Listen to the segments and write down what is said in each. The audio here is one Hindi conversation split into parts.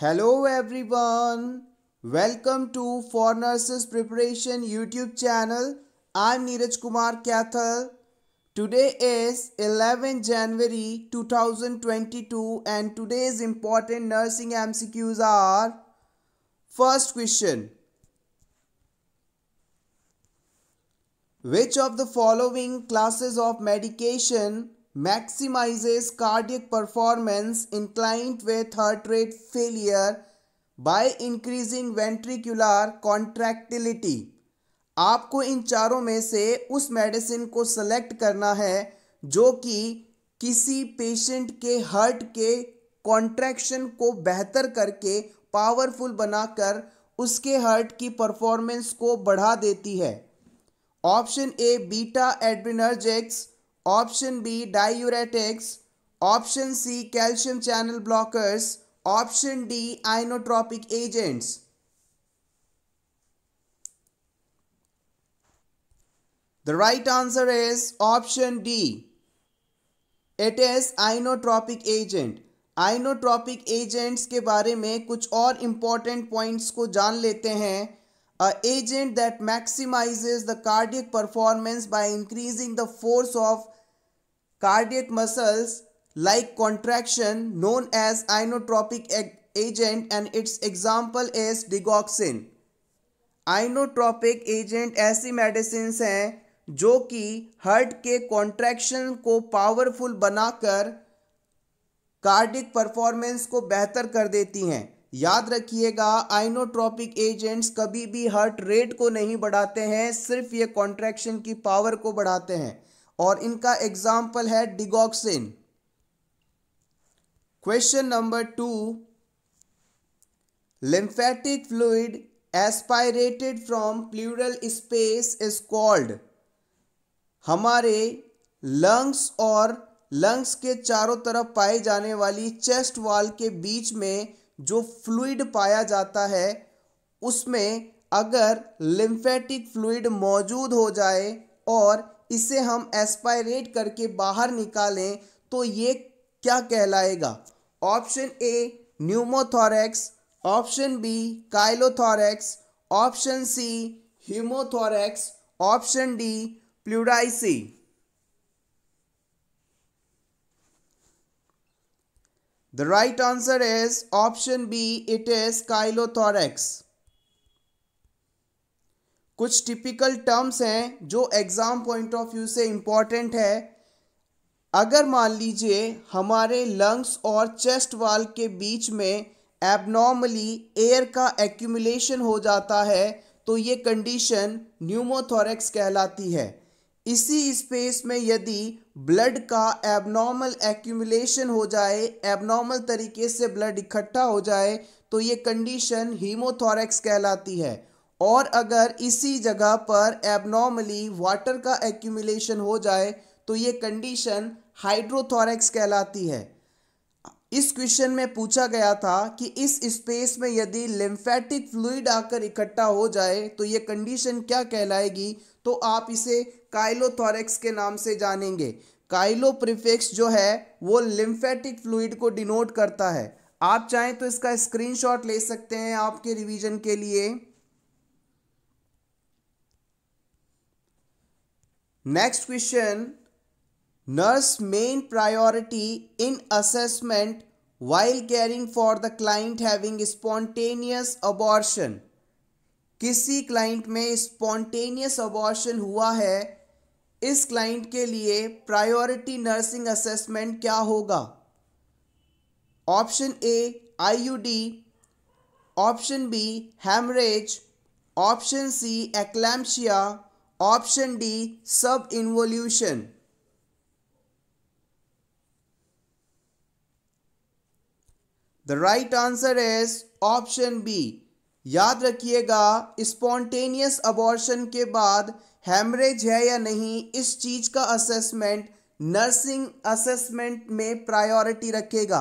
Hello everyone. Welcome to For Nurses Preparation YouTube channel. I'm Neeraj Kumar Kathal. Today is 11 January 2022 and today's important nursing MCQs are First question Which of the following classes of medication maximizes cardiac performance in client with heart rate failure by increasing ventricular contractility आपको इन चारों में से उस मेडिसिन को सेलेक्ट करना है जो कि किसी पेशेंट के हार्ट के कॉन्ट्रैक्शन को बेहतर करके पावरफुल बनाकर उसके हार्ट की परफॉर्मेंस को बढ़ा देती है option A beta adrenergics option B diuretics option C calcium channel blockers option D inotropic agents the right answer is option D it is inotropic agent inotropic agents के बारे में कुछ और इंपॉर्टेंट पॉइंट्स को जान लेते हैं a agent that maximizes the cardiac performance by increasing the force of cardiac muscles like contraction known as inotropic agent and its example is digoxin inotropic agent ऐसी medicines हैं जो कि heart के contraction को powerful बनाकर cardiac performance को बेहतर कर देती हैं याद रखिएगा आइनोट्रॉपिक एजेंट्स कभी भी हार्ट रेट को नहीं बढ़ाते हैं सिर्फ ये कॉन्ट्रैक्शन की पावर को बढ़ाते हैं और इनका एग्जाम्पल है digoxin question number two lymphatic fluid aspirated from pleural space is called हमारे लंग्स और लंग्स के चारों तरफ पाए जाने वाली चेस्ट वाल के बीच में जो फ्लूड पाया जाता है उसमें अगर लिम्फेटिक फ्लूड मौजूद हो जाए और इसे हम एस्पायरेट करके बाहर निकालें तो ये क्या कहलाएगा option A pneumothorax option B chylothorax option C haemothorax option D pleurisy The right answer is option B, it is chylothorax. कुछ टिपिकल टर्म्स हैं जो एग्ज़ाम पॉइंट ऑफ व्यू से इम्पॉर्टेंट है अगर मान लीजिए हमारे लंग्स और चेस्ट वाल के बीच में एबनॉर्मली एयर का एक्यूमुलेशन हो जाता है तो ये कंडीशन न्यूमोथोरेक्स कहलाती है इसी स्पेस में यदि ब्लड का एबनॉर्मल एक्यूमुलेशन हो जाए एबनॉर्मल तरीके से ब्लड इकट्ठा हो जाए तो ये कंडीशन हीमोथोरेक्स कहलाती है और अगर इसी जगह पर एबनॉर्मली वाटर का एक्यूमुलेशन हो जाए तो ये कंडीशन हाइड्रोथोरेक्स कहलाती है इस क्वेश्चन में पूछा गया था कि इस स्पेस में यदि लिम्फेटिक फ्लूड आकर इकट्ठा हो जाए तो ये कंडीशन क्या कहलाएगी तो आप इसे काइलोथोरेक्स के नाम से जानेंगे काइलो प्रिफिक्स जो है वो लिम्फेटिक फ्लूड को डिनोट करता है आप चाहें तो इसका स्क्रीनशॉट ले सकते हैं आपके रिवीजन के लिए next question nurse main priority in assessment while caring for the client having spontaneous abortion किसी क्लाइंट में स्पॉन्टेनियस अबॉर्शन हुआ है इस क्लाइंट के लिए प्रायोरिटी नर्सिंग असेसमेंट क्या होगा option A IUD option B haemorrhage option C eclampsia option D subinvolution the right answer is option B याद रखिएगा स्पॉन्टेनियस अबॉर्शन के बाद हेमरेज है या नहीं इस चीज का असेसमेंट नर्सिंग असेसमेंट में प्रायोरिटी रखेगा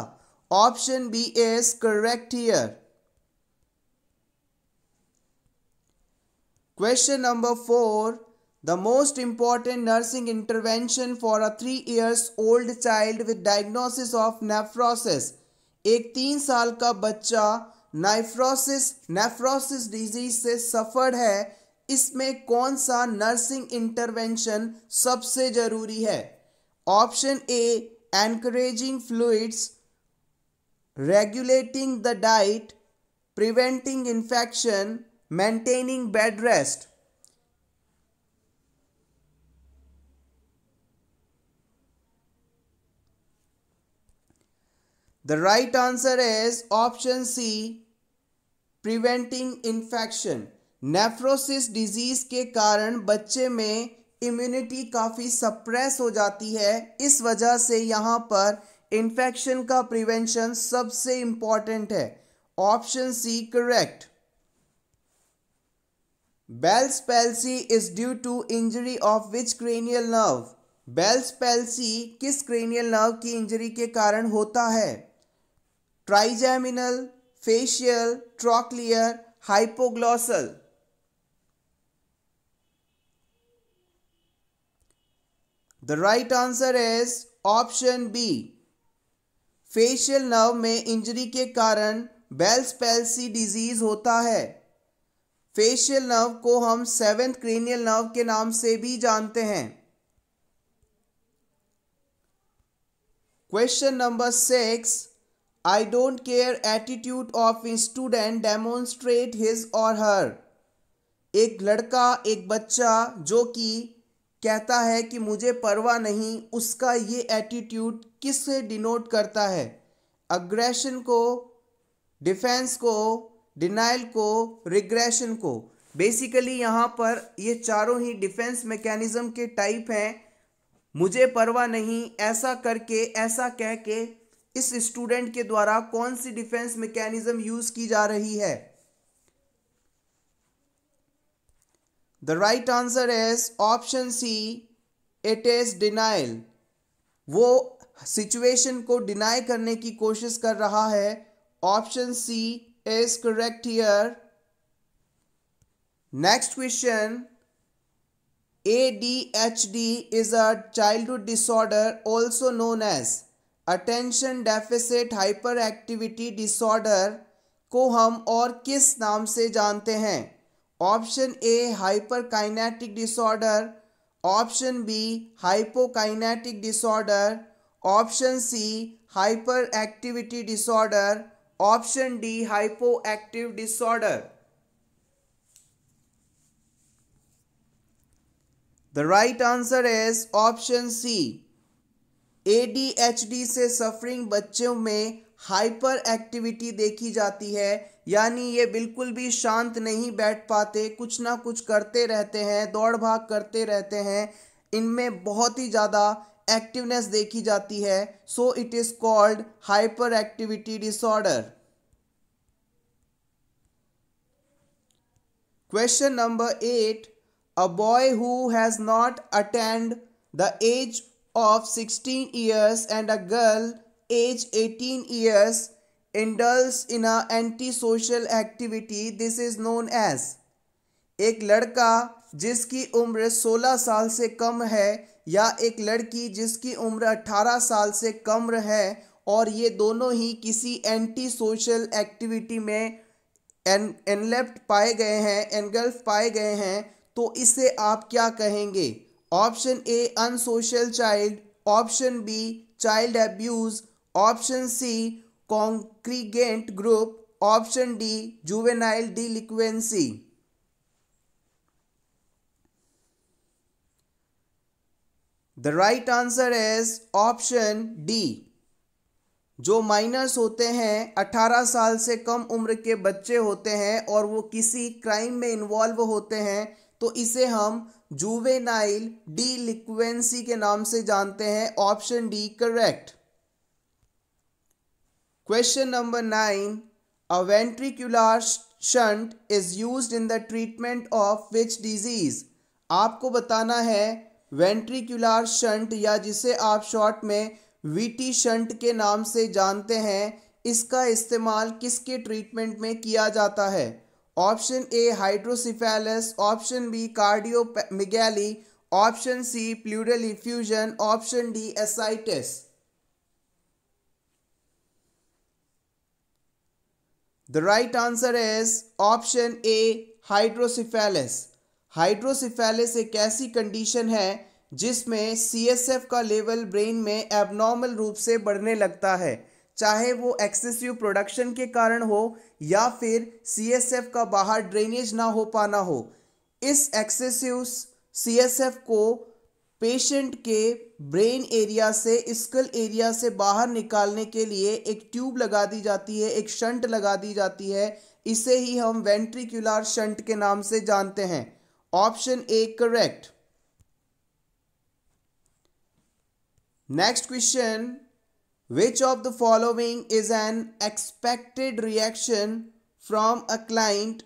option B is correct here question number four the most important nursing intervention for a 3 years old child with diagnosis of nephrosis एक तीन साल का बच्चा नाइफ्रोसिस नेफ्रोसिस डिजीज से सफर है इसमें कौन सा नर्सिंग इंटरवेंशन सबसे ज़रूरी है option A encouraging fluids regulating the diet preventing infection maintaining bed rest The right answer is option C preventing infection. Nephrosis disease के कारण बच्चे में इम्यूनिटी काफ़ी सप्रेस हो जाती है इस वजह से यहाँ पर इन्फेक्शन का प्रिवेंशन सबसे इंपॉर्टेंट है option C correct Bell's palsy is due to injury of which cranial nerve Bell's palsy किस क्रेनियल नर्व की इंजरी के कारण होता है trigeminal facial trochlear hypoglossal the right answer is option B facial nerve में इंजरी के कारण बेल्स पेल्सी डिजीज होता है फेशियल नर्व को हम सेवेंथ क्रेनियल नर्व के नाम से भी जानते हैं question number six I don't care attitude of student demonstrate his और हर एक लड़का एक बच्चा जो कि कहता है कि मुझे परवाह नहीं उसका ये एटीट्यूड किस से डिनोट करता है अग्रेशन को डिफेंस को डिनाइल को रिग्रेशन को बेसिकली यहाँ पर ये चारों ही डिफेंस मैकेनिज़्म के टाइप हैं मुझे परवाह नहीं ऐसा करके ऐसा कह के इस स्टूडेंट के द्वारा कौन सी डिफेंस मैकेनिज्म यूज की जा रही है the right answer is option C it is denial वो सिचुएशन को डिनाई करने की कोशिश कर रहा है option C is correct here next question A D H D is a childhood disorder also known as attention deficit hyperactivity disorder को हम और किस नाम से जानते हैं option A hyperkinetic disorder option B hypokinetic disorder option C hyperactivity disorder option D hypo hypoactive disorder the right answer is option C ADHD से सफरिंग बच्चों में हाइपर एक्टिविटी देखी जाती है यानी ये बिल्कुल भी शांत नहीं बैठ पाते कुछ ना कुछ करते रहते हैं दौड़ भाग करते रहते हैं इनमें बहुत ही ज़्यादा एक्टिवनेस देखी जाती है so it is called hyperactivity disorder question number eight a boy who has not attend the age of 16 years and a girl aged 18 years indulges in a antisocial activity this is known as एक लड़का जिसकी उम्र 16 साल से कम है या एक लड़की जिसकी उम्र 18 साल से कम है और ये दोनों ही किसी एंटी सोशल एक्टिविटी में एन एनलेप्ट पाए गए हैं एनगल्फ पाए गए हैं तो इसे आप क्या कहेंगे option A unsocial child option B child abuse option C congregant group option D juvenile delinquency the right answer is option D जो माइनर्स होते हैं 18 साल से कम उम्र के बच्चे होते हैं और वो किसी क्राइम में इन्वॉल्व होते हैं तो इसे हम जुवेनाइल लिक्वेंसी के नाम से जानते हैं option D correct question number nine a ventricular shunt is use in the treatment of which disease आपको बताना है वेंट्रिकुलर शंट या जिसे आप शॉर्ट में वीटी शंट के नाम से जानते हैं इसका इस्तेमाल किसके ट्रीटमेंट में किया जाता है option A hydrocephalus option B megaly option C pleural effusion option D ascites the right answer is option A hydrocephalus hydrocephalus एक ऐसी कंडीशन है जिसमें सी का लेवल ब्रेन में एबनॉर्मल रूप से बढ़ने लगता है चाहे वो एक्सेसिव प्रोडक्शन के कारण हो या फिर सीएसएफ का बाहर ड्रेनेज ना हो पाना हो इस एक्सेसिव सीएसएफ को पेशेंट के ब्रेन एरिया से स्कल एरिया से बाहर निकालने के लिए एक ट्यूब लगा दी जाती है एक शंट लगा दी जाती है इसे ही हम वेंट्रिकुलर शंट के नाम से जानते हैं option A correct next question Which of the following is an expected reaction from a client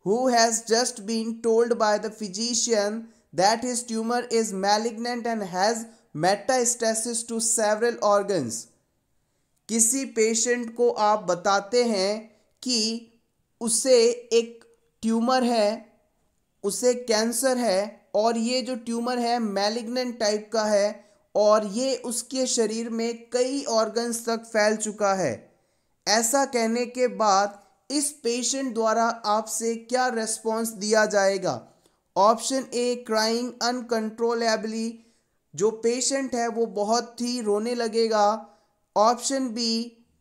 who has just been told by the physician that his tumor is malignant and has metastasis to several organs किसी पेशेंट को आप बताते हैं कि उसे एक ट्यूमर है उसे कैंसर है और ये जो ट्यूमर है मेलिग्नेंट टाइप का है और ये उसके शरीर में कई ऑर्गन्स तक फैल चुका है ऐसा कहने के बाद इस पेशेंट द्वारा आपसे क्या रेस्पॉन्स दिया जाएगा ऑप्शन ए क्राइंग अनकंट्रोलेबली जो पेशेंट है वो बहुत ही रोने लगेगा option B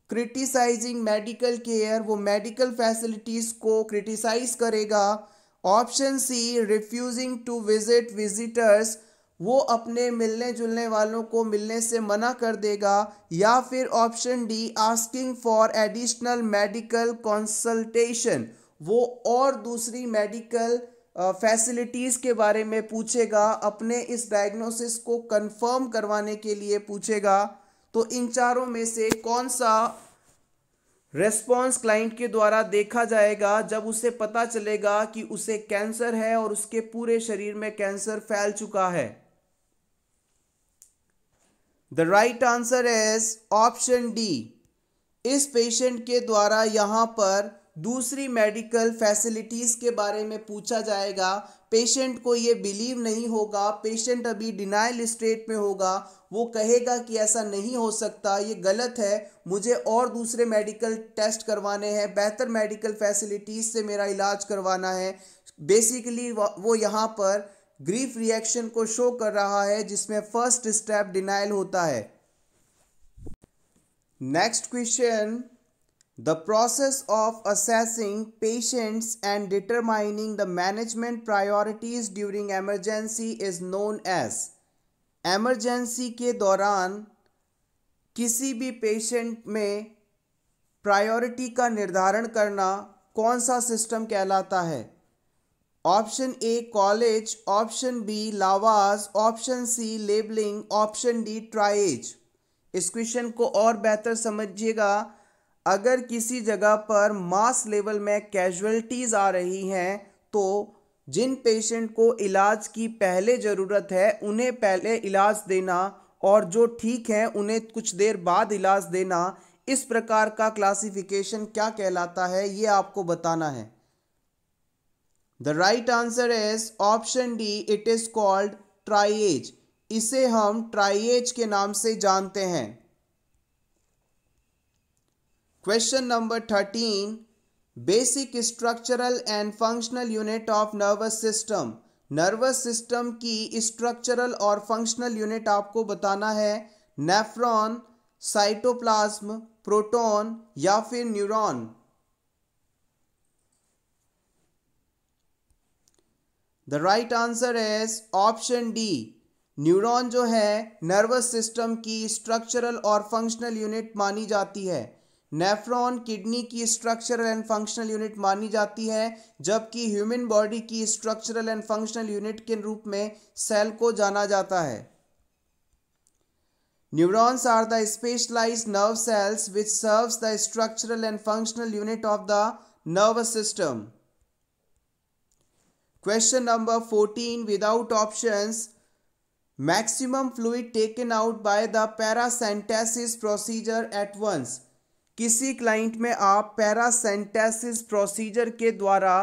criticising medical care वो मेडिकल फैसिलिटीज़ को क्रिटिसाइज करेगा option C refusing to visit visitors वो अपने मिलने जुलने वालों को मिलने से मना कर देगा या फिर option D asking for additional medical consultation वो और दूसरी मेडिकल फैसिलिटीज़ के बारे में पूछेगा अपने इस डायग्नोसिस को कंफर्म करवाने के लिए पूछेगा तो इन चारों में से कौन सा रेस्पॉन्स क्लाइंट के द्वारा देखा जाएगा जब उसे पता चलेगा कि उसे कैंसर है और उसके पूरे शरीर में कैंसर फैल चुका है the right answer is option D इस पेशेंट के द्वारा यहाँ पर दूसरी मेडिकल फैसिलिटीज़ के बारे में पूछा जाएगा पेशेंट को ये बिलीव नहीं होगा पेशेंट अभी डिनाइल स्टेट में होगा वो कहेगा कि ऐसा नहीं हो सकता ये गलत है मुझे और दूसरे मेडिकल टेस्ट करवाने हैं बेहतर मेडिकल फैसिलिटीज़ से मेरा इलाज करवाना है बेसिकली वो यहाँ पर ग्रीफ रिएक्शन को शो कर रहा है जिसमें फर्स्ट स्टेप डिनाइल होता है next question the process of assessing patients and determining the management priorities during emergency is known as emergency के दौरान किसी भी पेशेंट में प्रायोरिटी का निर्धारण करना कौन सा सिस्टम कहलाता है option A college option B लावास option C labelling option D triage इस क्वेश्चन को और बेहतर समझिएगा अगर किसी जगह पर मास लेवल में कैजुअलिटीज़ आ रही हैं तो जिन पेशेंट को इलाज की पहले ज़रूरत है उन्हें पहले इलाज देना और जो ठीक हैं उन्हें कुछ देर बाद इलाज देना इस प्रकार का क्लासिफिकेशन क्या कहलाता है ये आपको बताना है the right answer is option D it is called triage इसे हम ट्राइएज के नाम से जानते हैं question number thirteen basic structural and functional unit of nervous system nervous system की स्ट्रक्चरल और फंक्शनल यूनिट आपको बताना है नेफ्रॉन साइटोप्लाज्म प्रोटॉन या फिर neuron the right answer is option D neuron जो है नर्वस सिस्टम की स्ट्रक्चरल और फंक्शनल यूनिट मानी जाती है नेफ्रॉन किडनी की स्ट्रक्चरल एंड फंक्शनल यूनिट मानी जाती है जबकि ह्यूमन बॉडी की स्ट्रक्चरल एंड फंक्शनल यूनिट के रूप में सेल को जाना जाता है neurons are the specialized nerve cells which serves the structural and functional unit of the nervous system Question number 14 without options maximum fluid taken out by the paracentesis procedure at once किसी क्लाइंट में आप पैरासेंटेसिस प्रोसीजर के द्वारा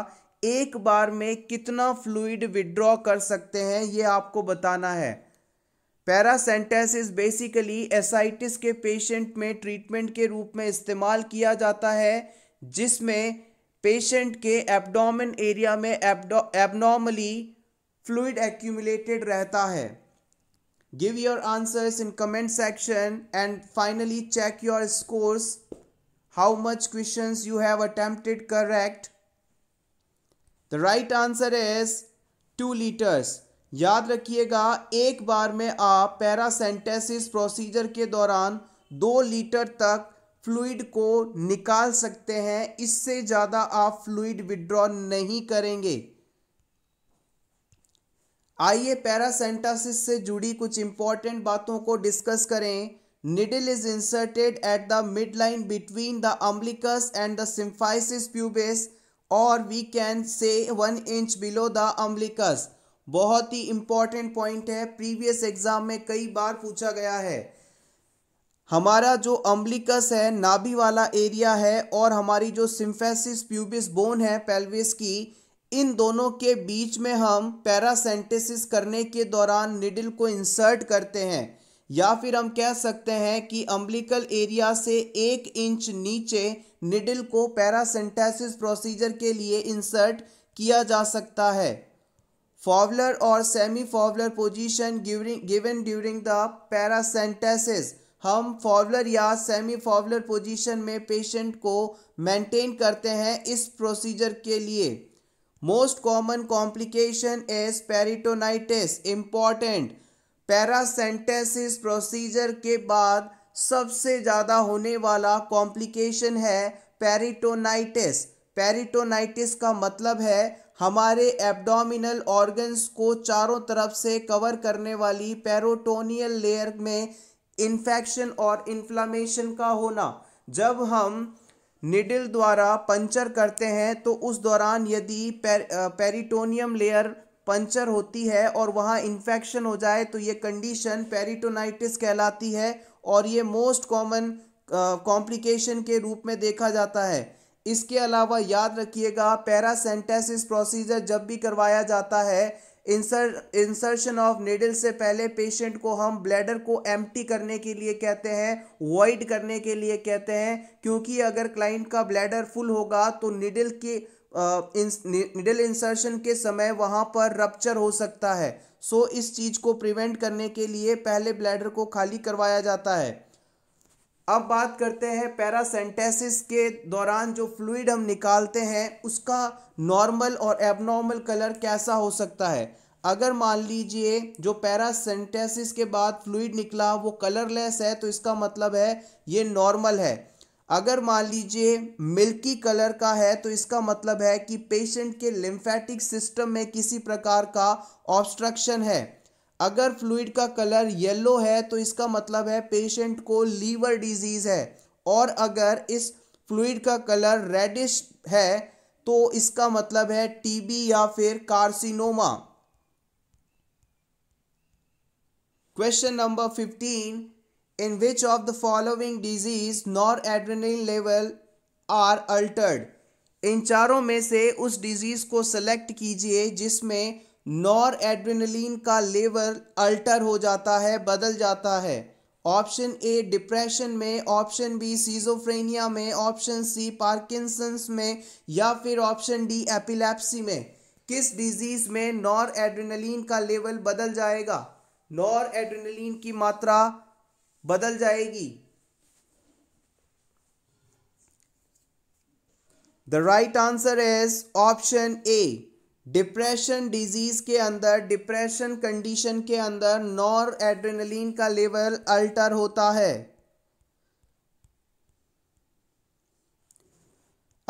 एक बार में कितना फ्लूइड विड्रॉ कर सकते हैं ये आपको बताना है पैरासेंटेसिस बेसिकली एसाइटिस के पेशेंट में ट्रीटमेंट के रूप में इस्तेमाल किया जाता है जिसमें पेशेंट के एब्डोमेन एरिया में एबनॉर्मली फ्लूड एक्यूमुलेटेड रहता है give your answers in comment section and finally check your scores how much question you have attempted correct the right answer is two litres याद रखिएगा एक बार में आप पैरासेंटेसिस प्रोसीजर के दौरान दो लीटर तक फ्लूड को निकाल सकते हैं इससे ज़्यादा आप फ्लूड विड्रॉ नहीं करेंगे आइए पैरासेंटासिस से जुड़ी कुछ इंपॉर्टेंट बातों को डिस्कस करें needle is inserted at the mid line between the umbilicus and the symphysis pubis और we can say one inch below the umbilicus बहुत ही इंपॉर्टेंट पॉइंट है प्रीवियस एग्जाम में कई बार पूछा गया है हमारा जो अम्बलिकस है नाभि वाला एरिया है और हमारी जो सिम्फेसिस प्यूबिस बोन है पेल्विस की इन दोनों के बीच में हम पैरासेंटेसिस करने के दौरान निडल को इंसर्ट करते हैं या फिर हम कह सकते हैं कि अम्बलिकल एरिया से एक इंच नीचे निडल को पैरासेंटेसिस प्रोसीजर के लिए इंसर्ट किया जा सकता है फॉवलर और semi Fowler position given during the paracentesis हम फॉवलर या सेमी फॉवलर पोजीशन में पेशेंट को मेंटेन करते हैं इस प्रोसीजर के लिए most common complication as peritonitis important paracentesis procedure के बाद सबसे ज़्यादा होने वाला कॉम्प्लिकेशन है पेरिटोनाइटिस पेरिटोनाइटिस का मतलब है हमारे एब्डोमिनल ऑर्गन्स को चारों तरफ से कवर करने वाली पेरोटोनियल लेयर में इन्फेक्शन और इन्फ्लामेशन का होना जब हम निडिल द्वारा पंचर करते हैं तो उस दौरान यदि पेरिटोनियम लेयर पंचर होती है और वहाँ इन्फेक्शन हो जाए तो ये कंडीशन पेरिटोनाइटिस कहलाती है और ये मोस्ट कॉमन कॉम्प्लिकेशन के रूप में देखा जाता है इसके अलावा याद रखिएगा पैरासेंटेसिस प्रोसीजर जब भी करवाया जाता है इंसर्शन ऑफ नीडल से पहले पेशेंट को हम ब्लैडर को एम्प्टी करने के लिए कहते हैं वॉइड करने के लिए कहते हैं क्योंकि अगर क्लाइंट का ब्लैडर फुल होगा तो नीडल के निडल इंसर्शन के समय वहाँ पर रप्चर हो सकता है सो so, इस चीज़ को प्रिवेंट करने के लिए पहले ब्लैडर को खाली करवाया जाता है अब बात करते हैं पैरासेंटेसिस के दौरान जो फ्लूड हम निकालते हैं उसका नॉर्मल और एबनॉर्मल कलर कैसा हो सकता है अगर मान लीजिए जो पैरासेंटेसिस के बाद फ्लूड निकला वो कलरलेस है तो इसका मतलब है ये नॉर्मल है अगर मान लीजिए मिल्की कलर का है तो इसका मतलब है कि पेशेंट के लिम्फेटिक सिस्टम में किसी प्रकार का ऑब्स्ट्रक्शन है अगर फ्लूड का कलर येलो है तो इसका मतलब है पेशेंट को लीवर डिजीज़ है और अगर इस फ्लूड का कलर रेडिश है तो इसका मतलब है टीबी या फिर carcinoma question number fifteen in which of the following disease noradrenaline level are altered इन चारों में से उस डिजीज को सेलेक्ट कीजिए जिसमें नॉर एड्रेनलिन का लेवल अल्टर हो जाता है बदल जाता है ऑप्शन ए डिप्रेशन में ऑप्शन बी सीजोफ्रेनिया में ऑप्शन सी पार्किंसंस में या फिर ऑप्शन डी एपिलेप्सी में किस डिजीज में नॉर एड्रेनलिन का लेवल बदल जाएगा नॉर एड्रेनलिन की मात्रा बदल जाएगी the right answer is option A depression disease के अंदर डिप्रेशन कंडीशन के अंदर नॉर एड्रेनलिन का लेवल अल्टर होता है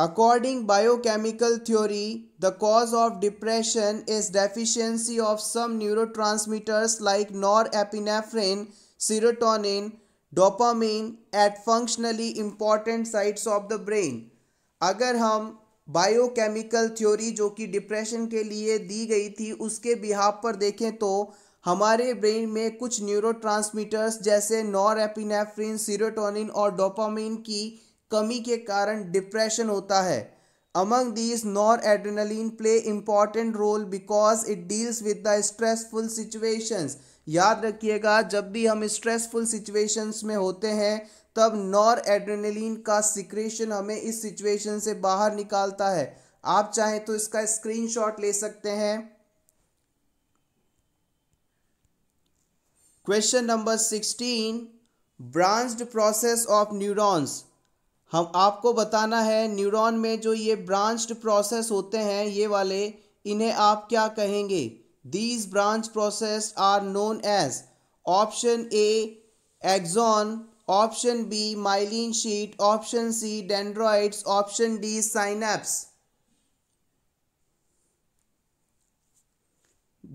according biochemical theory the cause of depression is deficiency of some neurotransmitters like norepinephrine serotonin dopamine at functionally important sites of the brain अगर हम बायोकेमिकल थ्योरी जो कि डिप्रेशन के लिए दी गई थी उसके बिहाब पर देखें तो हमारे ब्रेन में कुछ न्यूरो जैसे नॉरएपिनेफ्रिन सीरोटोनिन और डोपामिन की कमी के कारण डिप्रेशन होता है among these nor noradrenaline play important role because it deals with the stressful situations याद रखिएगा जब भी हम स्ट्रेसफुल सिचुएशंस में होते हैं तब नॉर एड्रेनलिन का सिक्रेशन हमें इस सिचुएशन से बाहर निकालता है आप चाहें तो इसका स्क्रीनशॉट ले सकते हैं question number sixteen branched process of neurons हम आपको बताना है न्यूरॉन में जो ये ब्रांच्ड प्रोसेस होते हैं ये वाले इन्हें आप क्या कहेंगे these branch process are known as option A axon option B myelin sheath option C dendrites option D synapse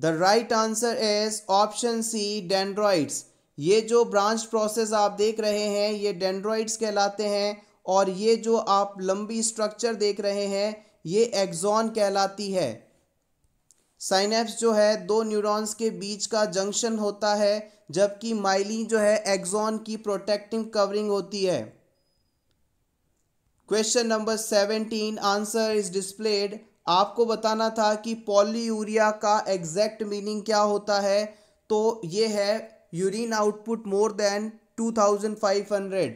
the right answer is option C dendrites ये जो ब्रांच प्रोसेस आप देख रहे हैं ये डेंड्रॉइड्स कहलाते हैं और ये जो आप लंबी स्ट्रक्चर देख रहे हैं ये एग्जॉन कहलाती है साइनेप्स जो है दो न्यूरॉन्स के बीच का जंक्शन होता है जबकि माइली जो है एक्सॉन की प्रोटेक्टिव कवरिंग होती है question number seventeen answer is displayed आपको बताना था कि पॉलीयूरिया का एग्जैक्ट मीनिंग क्या होता है तो ये है urine output more than 2500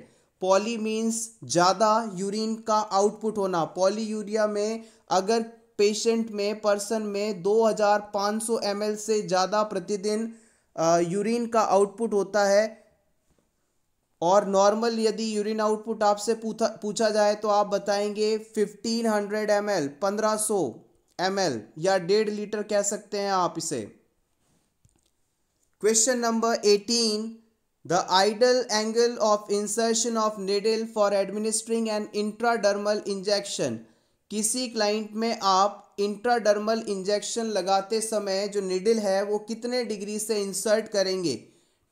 poly means ज़्यादा यूरिन का आउटपुट होना पॉलीयूरिया में अगर पेशेंट में पर्सन में 2500 हज़ार से ज़्यादा प्रतिदिन यूरिन का आउटपुट होता है और नॉर्मल यदि यूरिन आउटपुट आपसे पूछा पूछा जाए तो आप बताएंगे 1500 हंड्रेड एम एल पंद्रह एम एल या डेढ़ लीटर कह सकते हैं आप इसे question number eighteen the ideal angle of insertion of needle for administering an intradermal injection किसी क्लाइंट में आप इंट्राडर्मल इंजेक्शन लगाते समय जो निडिल है वो कितने डिग्री से इंसर्ट करेंगे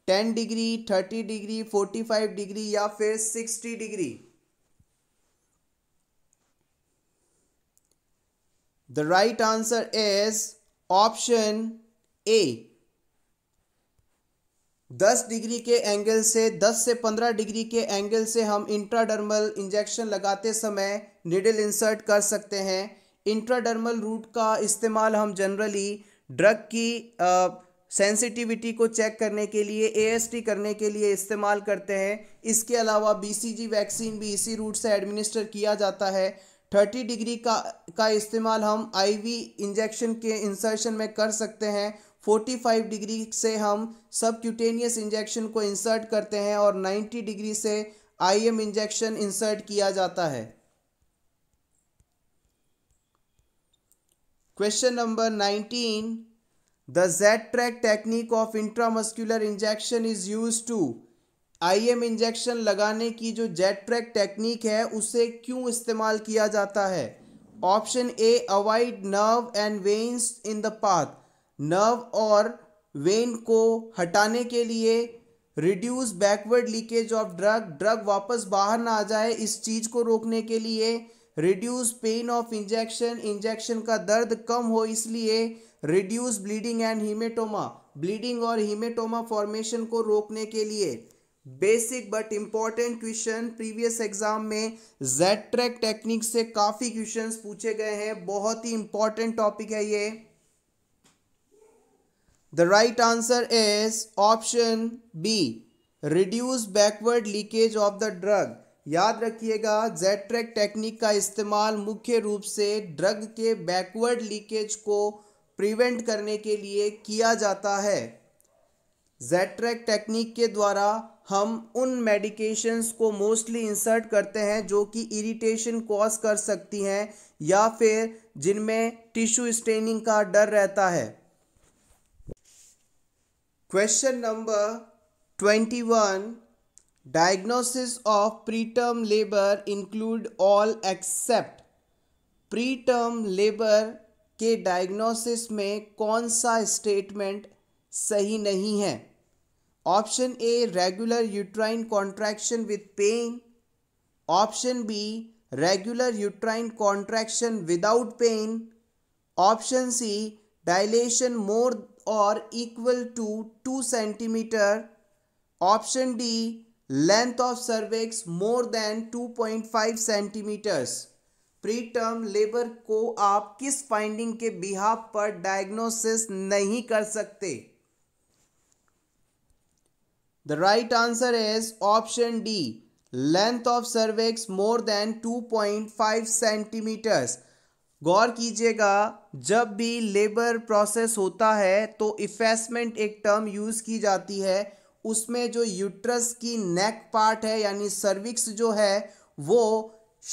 ten degree thirty degree forty five degree या फिर sixty degree the right answer is option A दस डिग्री के एंगल से दस से पंद्रह डिग्री के एंगल से हम इंट्राडर्मल इंजेक्शन लगाते समय निडल इंसर्ट कर सकते हैं इंट्राडर्मल रूट का इस्तेमाल हम जनरली ड्रग की सेंसिटिविटी को चेक करने के लिए ए करने के लिए इस्तेमाल करते हैं इसके अलावा बी वैक्सीन भी इसी रूट से एडमिनिस्टर किया जाता है थर्टी डिग्री का का इस्तेमाल हम आईवी इंजेक्शन के इंसर्शन में कर सकते हैं फोर्टी फाइव डिग्री से हम सबक्यूटेनियस इंजेक्शन को इंसर्ट करते हैं और नाइन्टी डिग्री से आईएम इंजेक्शन इंसर्ट किया जाता है number nineteen the Z track technique of intramuscular injection is use to I IM injection लगाने की जो जेड ट्रैक टेक्निक है उसे क्यों इस्तेमाल किया जाता है option A avoid nerve and veins in the path nerve और वेन को हटाने के लिए reduce backward leakage of drug drug वापस बाहर ना आ जाए इस चीज़ को रोकने के लिए reduce pain of injection injection का दर्द कम हो इसलिए reduce bleeding and hematoma bleeding और हीमेटोमा फॉर्मेशन को रोकने के लिए basic but important question previous exam में जेड ट्रैक टेक्निक से काफ़ी क्वेश्चन पूछे गए हैं बहुत ही इंपॉर्टेंट टॉपिक है ये the right answer is option B reduce backward leakage of the drug याद रखिएगा जेड ट्रैक टेक्निक का इस्तेमाल मुख्य रूप से ड्रग के बैकवर्ड लीकेज को प्रिवेंट करने के लिए किया जाता है जेड ट्रैक टेक्निक के द्वारा हम उन मेडिकेशंस को मोस्टली इंसर्ट करते हैं जो कि इरिटेशन कॉज कर सकती हैं या फिर जिनमें टिश्यू स्टेनिंग का डर रहता है question number twenty one Diagnosis of preterm labor include all except preterm labor के डायग्नोसिस में कौन सा स्टेटमेंट सही नहीं है option A regular uterine contraction with pain option B regular uterine contraction without pain option C dilation more और equal to two centimetre option D length of cervix more than 2.5 centimetres preterm labour को आप किस फाइंडिंग के बिहाफ पर डायग्नोसिस नहीं कर सकते the right answer is option D length of cervix more than 2.5 centimetres गौर कीजिएगा जब भी लेबर प्रोसेस होता है तो इफेसमेंट एक टर्म यूज़ की जाती है उसमें जो यूट्रस की नेक पार्ट है यानी सर्विक्स जो है वो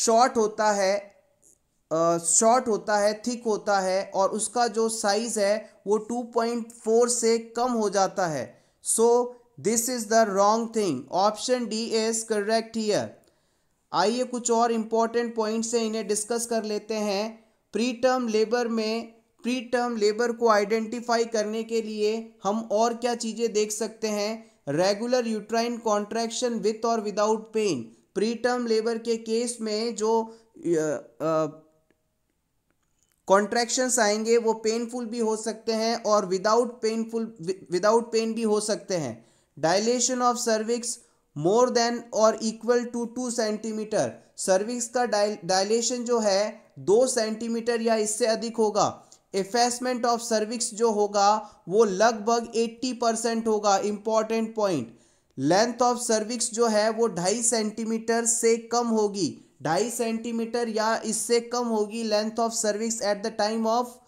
शॉर्ट होता है शॉर्ट होता है थिक होता है और उसका जो साइज़ है वो 2.4 से कम हो जाता है so this is the wrong thing option D is correct here आइए कुछ और इम्पॉर्टेंट पॉइंट से इन्हें डिस्कस कर लेते हैं प्री टर्म लेबर में प्री टर्म लेबर को आइडेंटिफाई करने के लिए हम और क्या चीज़ें देख सकते हैं रेगुलर यूट्राइन कॉन्ट्रैक्शन विथ और विदाउट पेन प्रीटर्म लेबर के केस में जो कॉन्ट्रैक्शंस आएंगे वो पेनफुल भी हो सकते हैं और विदाउट पेनफुल विदाउट पेन भी हो सकते हैं dilation of cervix more than और equal to two centimetre cervix का डायलेशन जो है दो सेंटीमीटर या इससे अधिक होगा एफेसमेंट ऑफ सर्विक्स जो होगा वो लगभग 80 परसेंट होगा important point length of cervix जो है वो ढाई सेंटीमीटर से कम होगी ढाई सेंटीमीटर या इससे कम होगी length of cervix at the time of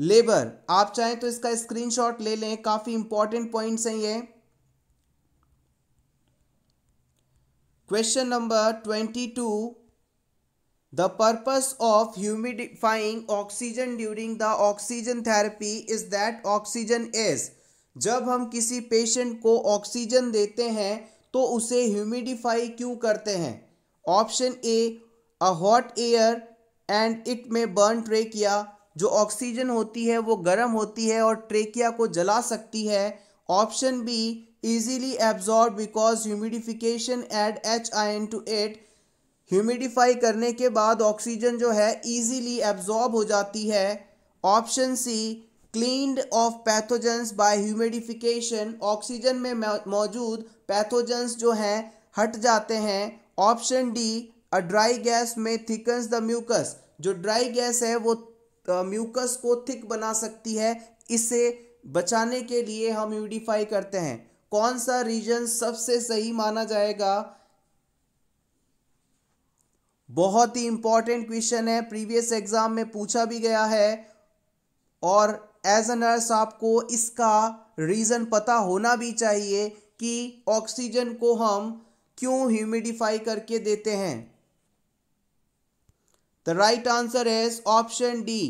labour आप चाहें तो इसका स्क्रीनशॉट ले लें काफ़ी इंपॉर्टेंट पॉइंट्स हैं ये question number twenty two The purpose of humidifying oxygen during the oxygen therapy is that oxygen is जब हम किसी पेशेंट को ऑक्सीजन देते हैं तो उसे ह्यूमिडिफाई क्यों करते हैं option A a hot air and it में बर्न ट्रेकिया जो ऑक्सीजन होती है वो गर्म होती है और ट्रेकिया को जला सकती है option B easily absorbed because humidification add H ion to it humidify करने के बाद ऑक्सीजन जो है इजीली एब्जॉर्ब हो जाती है option C cleaned of pathogens by humidification oxygen में मौजूद पैथोजेंस जो हैं हट जाते हैं option D a dry gas में थिकन्स द म्यूकस जो ड्राई गैस है वो म्यूकस को थिक बना सकती है इसे बचाने के लिए हम ह्यूमिडिफाई करते हैं कौन सा रीजन सबसे सही माना जाएगा बहुत ही इंपॉर्टेंट क्वेश्चन है प्रीवियस एग्जाम में पूछा भी गया है और एज अ नर्स आपको इसका रीज़न पता होना भी चाहिए कि ऑक्सीजन को हम क्यों ह्यूमिडिफाई करके देते हैं the right answer is option D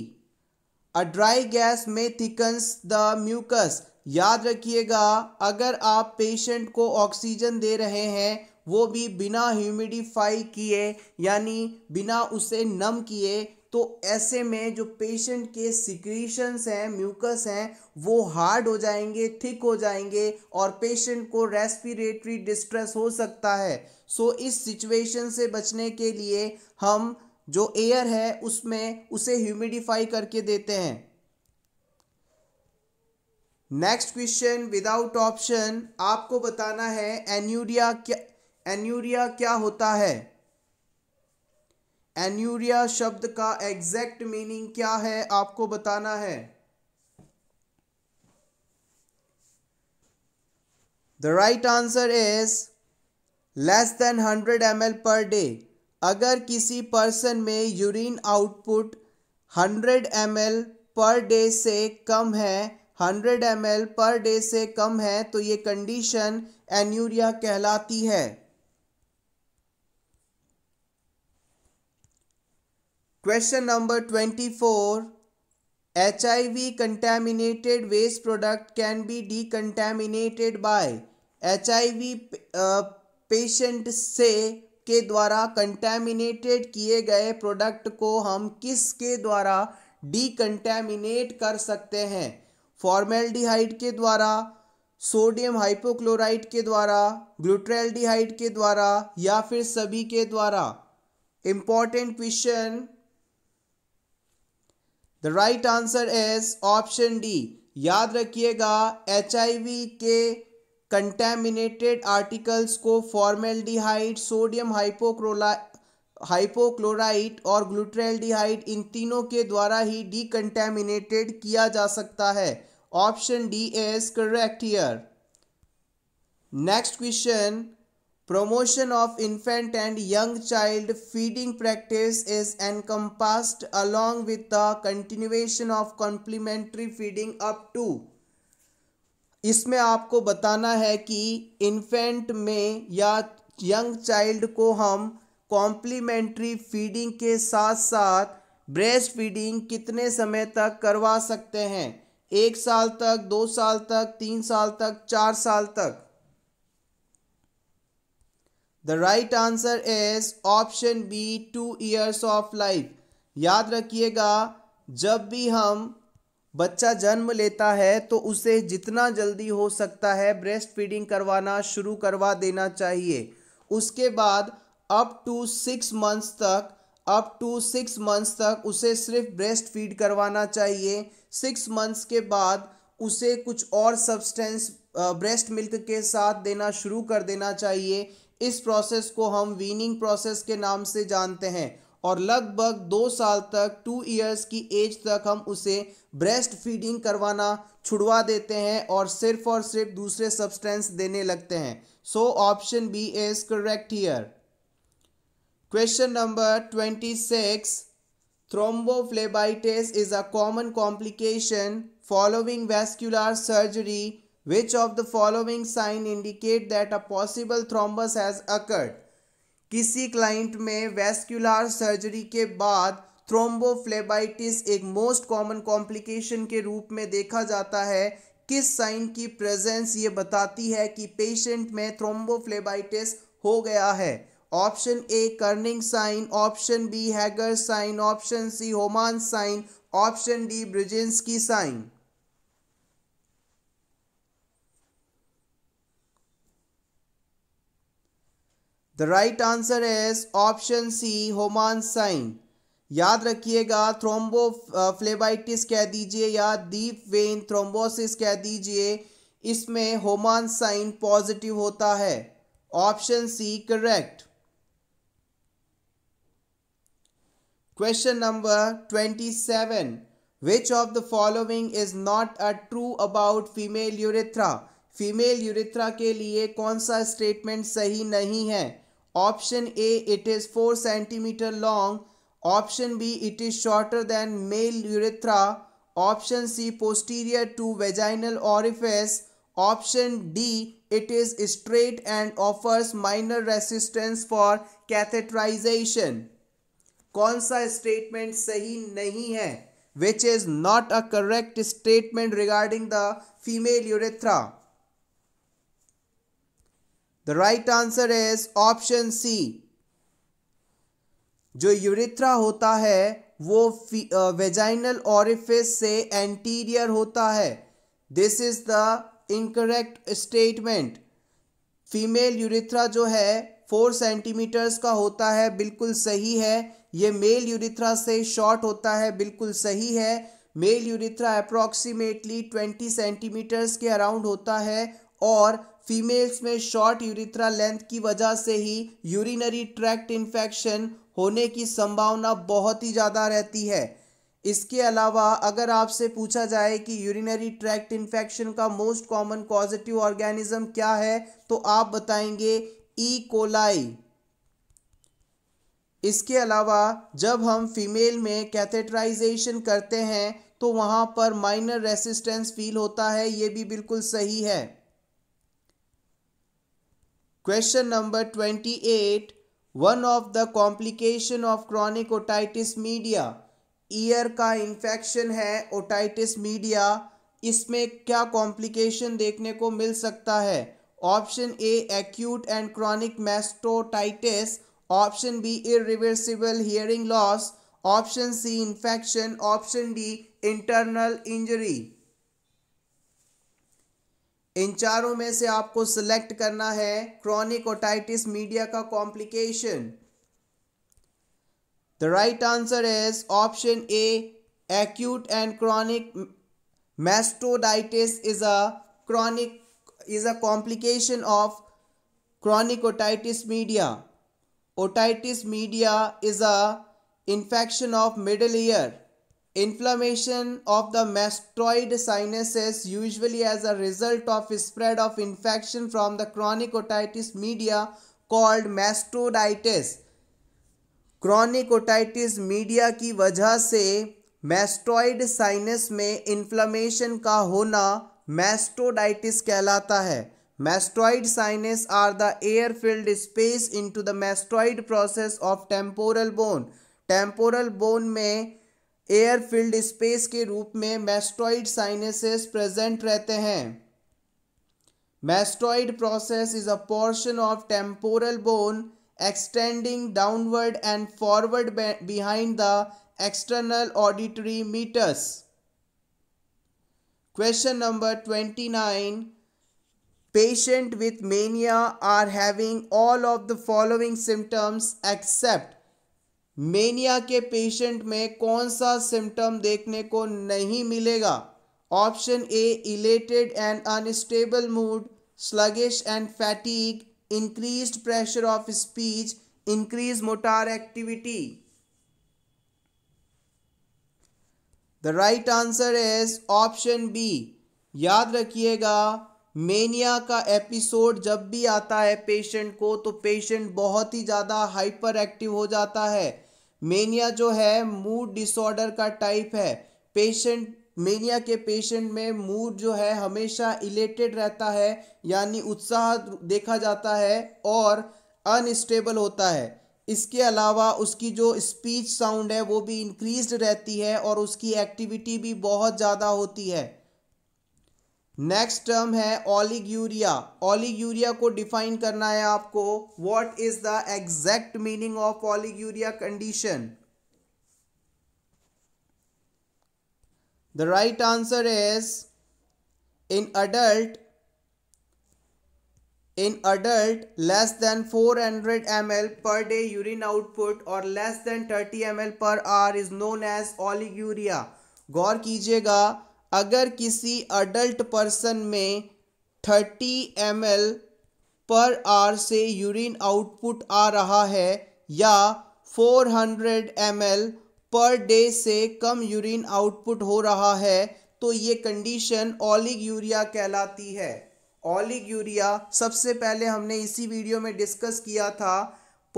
a dry gas में थिकन्स द म्यूकस याद रखिएगा अगर आप पेशेंट को ऑक्सीजन दे रहे हैं वो भी बिना ह्यूमिडिफाई किए यानी बिना उसे नम किए तो ऐसे में जो पेशेंट के सिक्रीशंस हैं म्यूकस हैं वो हार्ड हो जाएंगे थिक हो जाएंगे और पेशेंट को रेस्पिरेटरी डिस्ट्रेस हो सकता है सो so, इस सिचुएशन से बचने के लिए हम जो एयर है उसमें उसे ह्यूमिडिफाई करके देते हैं नेक्स्ट क्वेश्चन विदाउट ऑप्शन आपको बताना है एन्यूरिया क्या एन्यूरिया क्या होता है एन्यूरिया शब्द का एग्जैक्ट मीनिंग क्या है आपको बताना है the right answer is less than hundred M L per day अगर किसी पर्सन में urine output hundred M L per day से कम है hundred M L per day से कम है तो ये कंडीशन एन्यूरिया कहलाती है number twenty four H I V contaminated waste product can be decontaminated by H I V patient से के द्वारा कंटेमिनेटेड किए गए प्रोडक्ट को हम किस के द्वारा कंटेमिनेट कर सकते हैं फॉर्मेल्डिहाइड के द्वारा सोडियम हाइपोक्लोराइड के द्वारा ग्लूट्रेल्डिहाइड के द्वारा या फिर सभी के द्वारा important question the right answer is option D याद रखिएगा एच के कंटेमिनेटेड आर्टिकल्स को फॉर्मेल्डिहाइड सोडियम हाइपोक्रोला हाइपोक्लोराइड और ग्लूट्रेल्डिहाइड इन तीनों के द्वारा ही डीकंटेमिनेटेड किया जा सकता है option D is correct here next question Promotion of infant and young child feeding practice is encompassed along with the continuation of complementary feeding up to इसमें आपको बताना है कि इन्फेंट में या यंग चाइल्ड को हम कॉम्प्लीमेंट्री फीडिंग के साथ साथ ब्रेस्ट फीडिंग कितने समय तक करवा सकते हैं एक साल तक दो साल तक तीन साल तक चार साल तक the right answer is option B two years of life याद रखिएगा जब भी हम बच्चा जन्म लेता है तो उसे जितना जल्दी हो सकता है ब्रेस्ट फीडिंग करवाना शुरू करवा देना चाहिए उसके बाद अप टू सिक्स मंथ्स तक अप टू सिक्स मंथ्स तक उसे सिर्फ ब्रेस्ट फीड करवाना चाहिए सिक्स मंथ्स के बाद उसे कुछ और सब्सटेंस ब्रेस्ट मिल्क के साथ देना शुरू कर देना चाहिए इस प्रोसेस को हम वीनिंग प्रोसेस के नाम से जानते हैं और लगभग दो साल तक टू इयर्स की एज तक हम उसे ब्रेस्ट फीडिंग करवाना छुड़वा देते हैं और सिर्फ और सिर्फ दूसरे सब्सटेंस देने लगते हैं so option B is correct here question number twenty six thrombophlebitis is a common complication following vascular surgery Which of the following sign indicate that a possible thrombus has occurred? किसी क्लाइंट में वेस्क्यूलर सर्जरी के बाद थ्रोम्बोफ्लेबाइटिस एक मोस्ट कॉमन कॉम्प्लिकेशन के रूप में देखा जाता है किस साइन की प्रेजेंस ये बताती है कि पेशेंट में थ्रोम्बोफ्लेबाइटिस हो गया है option A Kernig sign option B Hegar sign option C Homan sign option D ब्रिजेंस की sign the right answer is option C Homan sign याद रखिएगा थ्रोम्बो फ्लेबाइटिस uh, कह दीजिए या डीप वेन थ्रोम्बोसिस कह दीजिए इसमें होमान साइन पॉजिटिव होता है option C correct question number twenty seven which of the following is not a true about female urethra female urethra के लिए कौन सा स्टेटमेंट सही नहीं है option A it is four centimetre long option B it is shorter than male urethra option C posterior to vaginal orifice option D it is straight and offers minor resistance for catheterisation कौन सा स्टेटमेंट सही नहीं है विच is not a correct statement regarding the female urethra The right answer is option C. जो यूरिथ्रा होता है वो वेजाइनल ऑरिफिस से एंटीरियर होता है this is the incorrect statement female urethra जो है फोर सेंटीमीटर्स का होता है बिल्कुल सही है ये मेल यूरिथ्रा से शॉर्ट होता है बिल्कुल सही है male urethra approximately twenty centimetres के अराउंड होता है और फीमेल्स में शॉर्ट यूरिथ्रा लेंथ की वजह से ही यूरिनरी ट्रैक्ट इन्फेक्शन होने की संभावना बहुत ही ज़्यादा रहती है इसके अलावा अगर आपसे पूछा जाए कि यूरिनरी ट्रैक्ट इन्फेक्शन का मोस्ट कॉमन पॉजिटिव ऑर्गेनिज्म क्या है तो आप बताएंगे ई कोलाई इसके अलावा जब हम फीमेल में कैथेटराइजेशन करते हैं तो वहाँ पर माइनर रेसिस्टेंस फील होता है ये भी बिल्कुल सही है question number twenty eight one of the complication of chronic otitis media ear का इन्फेक्शन है ओटाइटिस मीडिया इसमें क्या कॉम्प्लिकेशन देखने को मिल सकता है option A acute and chronic mastoiditis option B irreversible hearing loss option C infection option D internal injury इन चारों में से आपको सिलेक्ट करना है क्रॉनिक ओटाइटिस मीडिया का complication the right answer is option A acute and chronic मैस्टोडाइटिस is a chronic is a complication of chronic otitis media otitis media is a infection of middle ear Inflammation of the mastoid sinuses usually as a result of spread of infection from the chronic otitis media called mastoiditis. Chronic otitis media की वजह से मैस्टॉइड साइनस में इन्फ्लामेशन का होना मैस्टोडाइटिस कहलाता है mastoid sinus are the air filled space into the mastoid process of temporal bone temporal bone में एयरफील्ड स्पेस के रूप में मैस्टोइड साइनेसेस प्रेजेंट रहते हैं mastoid process is a portion of temporal bone extending downward and forward behind the external auditory meatus question number twenty nine patient with mania are having all of the following symptoms except mania के पेशेंट में कौन सा सिम्टम देखने को नहीं मिलेगा option A elated and unstable mood sluggish and fatigue increase pressure of speech increase motor activity the right answer is option B याद रखिएगा मेनिया का एपिसोड जब भी आता है पेशेंट को तो पेशेंट बहुत ही ज़्यादा हाइपर एक्टिव हो जाता है मेनिया जो है मूड डिसऑर्डर का टाइप है पेशेंट मेनिया के पेशेंट में मूड जो है हमेशा इलेटेड रहता है यानी उत्साह देखा जाता है और अनस्टेबल होता है इसके अलावा उसकी जो स्पीच साउंड है वो भी इंक्रीज रहती है और उसकी एक्टिविटी भी बहुत ज़्यादा होती है नेक्स्ट टर्म है ऑलिग यूरिया को डिफाइन करना है आपको what is the exact meaning of urea condition the right answer is in adult in adult less than 400 ml per day urine output और less than 30 per per is known as oliguria गौर कीजिएगा अगर किसी अडल्ट पर्सन में 30 एम पर आर से यूरिन आउटपुट आ रहा है या 400 एम पर डे से कम यूरिन आउटपुट हो रहा है तो ये कंडीशन ऑलिग यूरिया कहलाती है ऑलिग यूरिया सबसे पहले हमने इसी वीडियो में डिस्कस किया था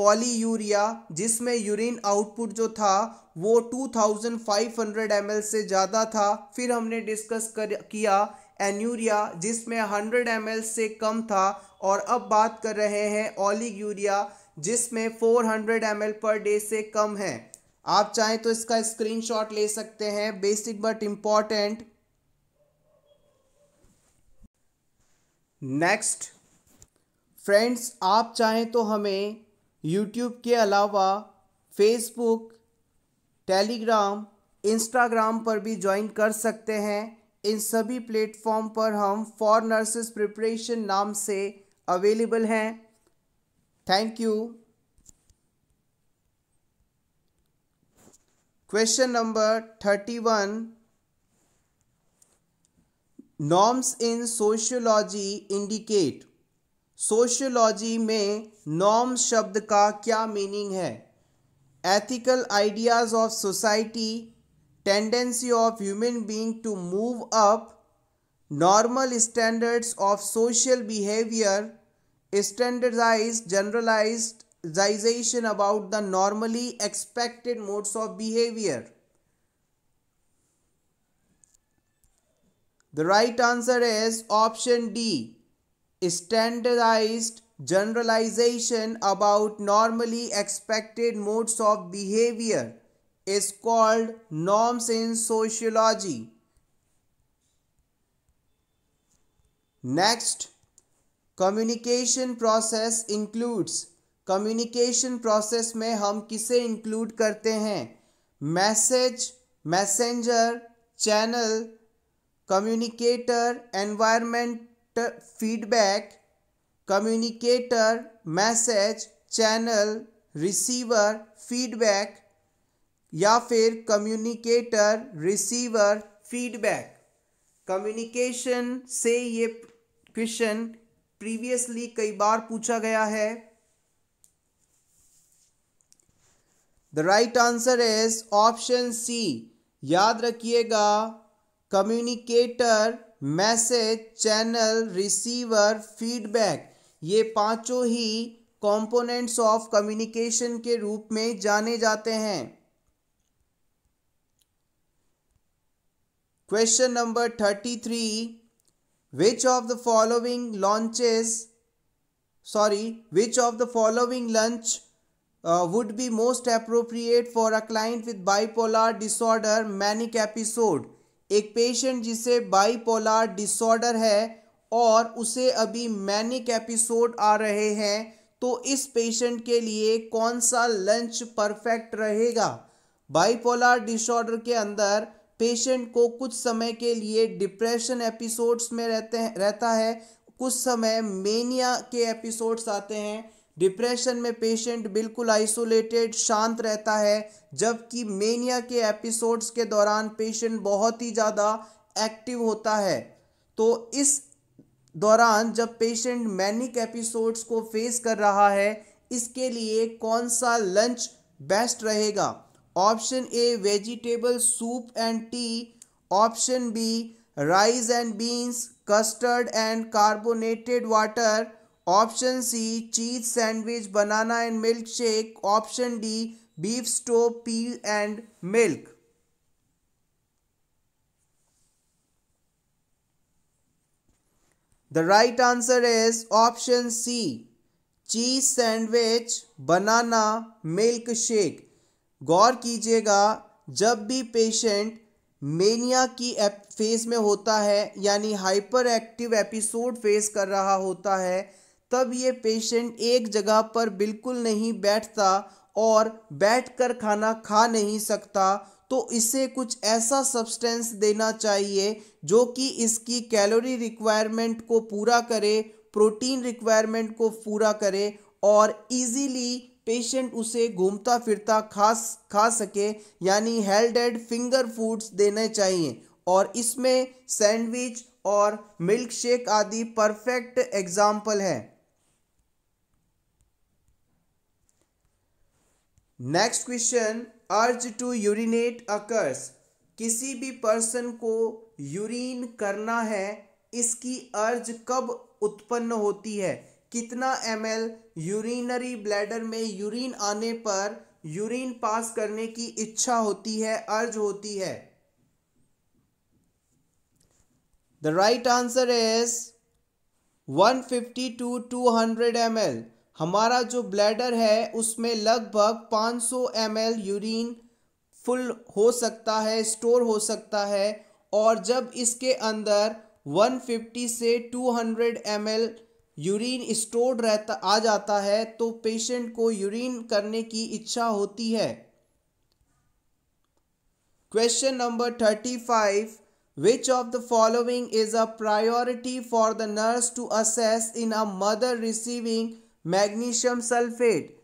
पॉलीयूरिया जिसमें यूरिन आउटपुट जो था वो 2500 ml से ज़्यादा था फिर हमने डिस्कस कर किया एन्यूरिया जिसमें 100 ml से कम था और अब बात कर रहे हैं यूरिया जिसमें 400 ml पर डे से कम है आप चाहें तो इसका स्क्रीनशॉट ले सकते हैं basic but important next friends आप चाहें तो हमें यूट्यूब के अलावा फेसबुक टेलीग्राम इंस्टाग्राम पर भी ज्वाइन कर सकते हैं इन सभी प्लेटफॉर्म पर हम फॉर नर्सेस प्रिपरेशन नाम से अवेलेबल हैं thank you question number thirty one norms in sociology indicate sociology में नॉर्म शब्द का क्या मीनिंग है ethical ideas of society tendency of human being to move up normal standards of social behaviour standardize generalization about the normally expected modes of behaviour the right answer is option D standardized generalization about normally expected modes of behaviour is called norms in sociology next communication process includes communication process में हम किसे इंक्लूड करते हैं message messenger channel communicator environment feedback communicator message channel receiver feedback या फिर कम्युनिकेटर रिसीवर फीडबैक कम्युनिकेशन से ये क्वेश्चन प्रीवियसली कई बार पूछा गया है the right answer is option C याद रखिएगा communicator message channel receiver feedback ये पांचों ही कंपोनेंट्स ऑफ कम्युनिकेशन के रूप में जाने जाते हैं question number thirty three which of the following launches sorry which of the following lunch would be most appropriate for a client with bipolar disorder manic episode एक पेशेंट जिसे बाईपोलार डिसऑर्डर है और उसे अभी मैनिक एपिसोड आ रहे हैं तो इस पेशेंट के लिए कौन सा लंच परफेक्ट रहेगा बाईपोलार डिसऑर्डर के अंदर पेशेंट को कुछ समय के लिए डिप्रेशन एपिसोड्स में रहते हैं रहता है कुछ समय मेनिया के एपिसोड्स आते हैं डिप्रेशन में पेशेंट बिल्कुल आइसोलेटेड शांत रहता है जबकि मेनिया के एपिसोड्स के दौरान पेशेंट बहुत ही ज़्यादा एक्टिव होता है तो इस दौरान जब पेशेंट मैनिक एपिसोड्स को फेस कर रहा है इसके लिए कौन सा लंच बेस्ट रहेगा option A vegetable soup and tea option B rice and beans custard and carbonated water option C cheese sandwich banana and milk shake option D beef stew pea and milk the right answer is option C cheese sandwich banana milk shake गौर कीजिएगा जब भी पेशेंट मेनिया की फेज में होता है यानी हाइपर एक्टिव एपिसोड फेस कर रहा होता है तब ये पेशेंट एक जगह पर बिल्कुल नहीं बैठता और बैठकर खाना खा नहीं सकता तो इसे कुछ ऐसा सब्सटेंस देना चाहिए जो कि इसकी कैलोरी रिक्वायरमेंट को पूरा करे प्रोटीन रिक्वायरमेंट को पूरा करे और इजीली पेशेंट उसे घूमता फिरता खा खा सके यानी हेल्डेड फिंगर फूड्स देने चाहिए और इसमें सैंडविच और मिल्क शेक आदि परफेक्ट एग्जाम्पल है next question urge to urinate occurs किसी भी पर्सन को यूरिन करना है इसकी अर्ज कब उत्पन्न होती है कितना एम एल यूरिनरी ब्लैडर में यूरिन आने पर यूरिन पास करने की इच्छा होती है अर्ज होती है the right answer is fifty to 200 L हमारा जो ब्लैडर है उसमें लगभग 500 सौ यूरिन फुल हो सकता है स्टोर हो सकता है और जब इसके अंदर 150 से 200 हंड्रेड यूरिन स्टोर्ड रहता आ जाता है तो पेशेंट को यूरिन करने की इच्छा होती है question number thirty five which of the following is a priority for the nurse to assess in a mother receiving magnesium sulphate